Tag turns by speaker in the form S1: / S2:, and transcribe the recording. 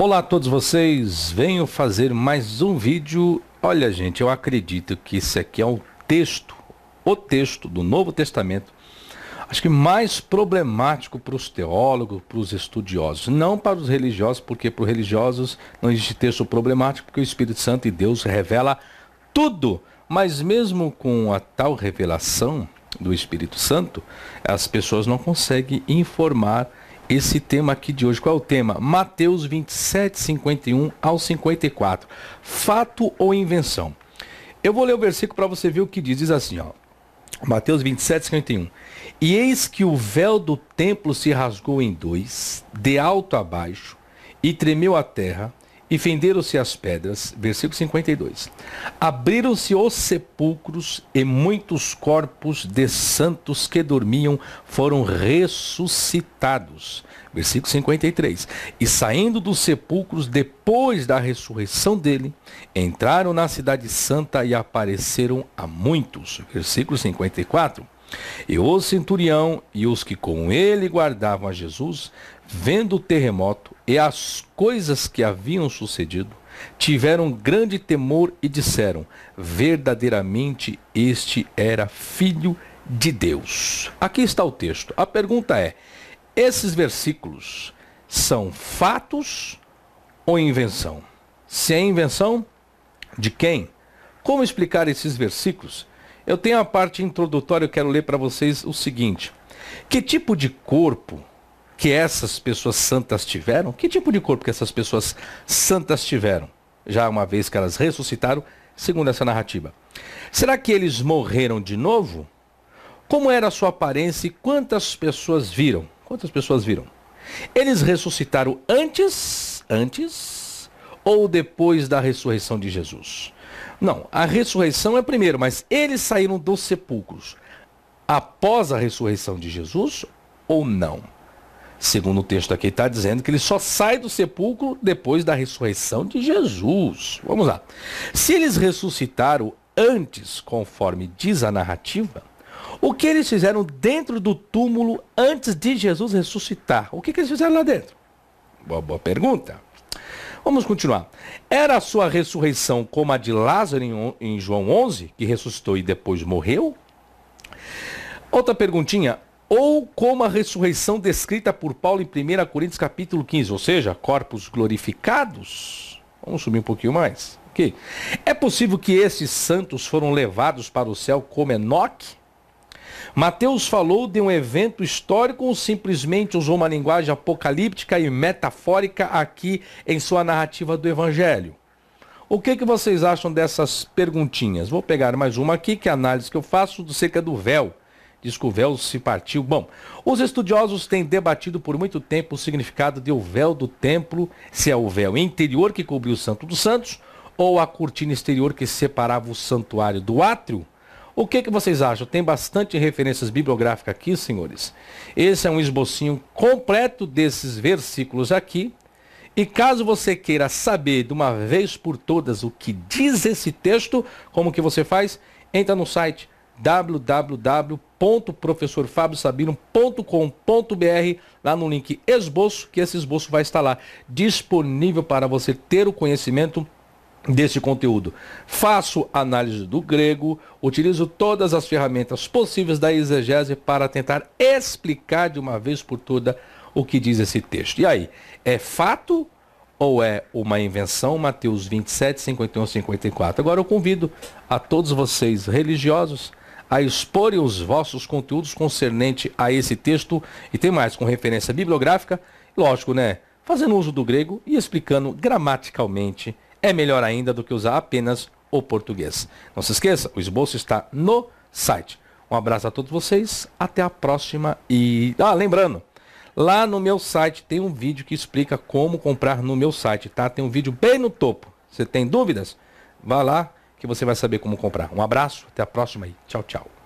S1: Olá a todos vocês, venho fazer mais um vídeo. Olha gente, eu acredito que isso aqui é o texto, o texto do Novo Testamento, acho que mais problemático para os teólogos, para os estudiosos, não para os religiosos, porque para os religiosos não existe texto problemático, porque o Espírito Santo e Deus revela tudo. Mas mesmo com a tal revelação do Espírito Santo, as pessoas não conseguem informar esse tema aqui de hoje. Qual é o tema? Mateus 27, 51 ao 54. Fato ou invenção? Eu vou ler o versículo para você ver o que diz. Diz assim, ó. Mateus 27, 51. E eis que o véu do templo se rasgou em dois, de alto a baixo, e tremeu a terra, e venderam-se as pedras. Versículo 52. Abriram-se os sepulcros e muitos corpos de santos que dormiam foram ressuscitados. Versículo 53. E saindo dos sepulcros depois da ressurreição dele, entraram na Cidade Santa e apareceram a muitos. Versículo 54. E o centurião e os que com ele guardavam a Jesus vendo o terremoto e as coisas que haviam sucedido, tiveram grande temor e disseram: verdadeiramente este era filho de Deus. Aqui está o texto. A pergunta é: esses versículos são fatos ou invenção? Se é invenção, de quem? Como explicar esses versículos? Eu tenho a parte introdutória, eu quero ler para vocês o seguinte: que tipo de corpo que essas pessoas santas tiveram? Que tipo de corpo que essas pessoas santas tiveram? Já uma vez que elas ressuscitaram, segundo essa narrativa. Será que eles morreram de novo? Como era a sua aparência e quantas pessoas viram? Quantas pessoas viram? Eles ressuscitaram antes, antes ou depois da ressurreição de Jesus? Não, a ressurreição é primeiro, mas eles saíram dos sepulcros após a ressurreição de Jesus ou não? segundo o texto aqui, está dizendo que ele só sai do sepulcro depois da ressurreição de Jesus. Vamos lá. Se eles ressuscitaram antes, conforme diz a narrativa, o que eles fizeram dentro do túmulo antes de Jesus ressuscitar? O que, que eles fizeram lá dentro? Boa, boa pergunta. Vamos continuar. Era a sua ressurreição como a de Lázaro em, em João 11, que ressuscitou e depois morreu? Outra perguntinha, ou como a ressurreição descrita por Paulo em 1 Coríntios capítulo 15, ou seja, corpos glorificados. Vamos subir um pouquinho mais. Aqui. É possível que esses santos foram levados para o céu como Enoque? Mateus falou de um evento histórico ou simplesmente usou uma linguagem apocalíptica e metafórica aqui em sua narrativa do Evangelho? O que, que vocês acham dessas perguntinhas? Vou pegar mais uma aqui, que é a análise que eu faço do cerca do véu. Diz que o véu se partiu. Bom, os estudiosos têm debatido por muito tempo o significado de o véu do templo, se é o véu interior que cobriu o Santo dos Santos ou a cortina exterior que separava o santuário do átrio. O que, que vocês acham? Tem bastante referências bibliográficas aqui, senhores. Esse é um esbocinho completo desses versículos aqui. E caso você queira saber de uma vez por todas o que diz esse texto, como que você faz? Entra no site www.professorfabiosabino.com.br, lá no link esboço, que esse esboço vai estar lá disponível para você ter o conhecimento desse conteúdo. Faço análise do grego, utilizo todas as ferramentas possíveis da exegese para tentar explicar de uma vez por toda o que diz esse texto. E aí, é fato ou é uma invenção? Mateus 27, 51, 54. Agora eu convido a todos vocês religiosos a exporem os vossos conteúdos concernente a esse texto e tem mais, com referência bibliográfica, lógico, né? Fazendo uso do grego e explicando gramaticalmente, é melhor ainda do que usar apenas o português. Não se esqueça, o esboço está no site. Um abraço a todos vocês, até a próxima e. Ah, lembrando, lá no meu site tem um vídeo que explica como comprar no meu site, tá? Tem um vídeo bem no topo. Você tem dúvidas? Vá lá, que você vai saber como comprar. Um abraço, até a próxima e tchau, tchau.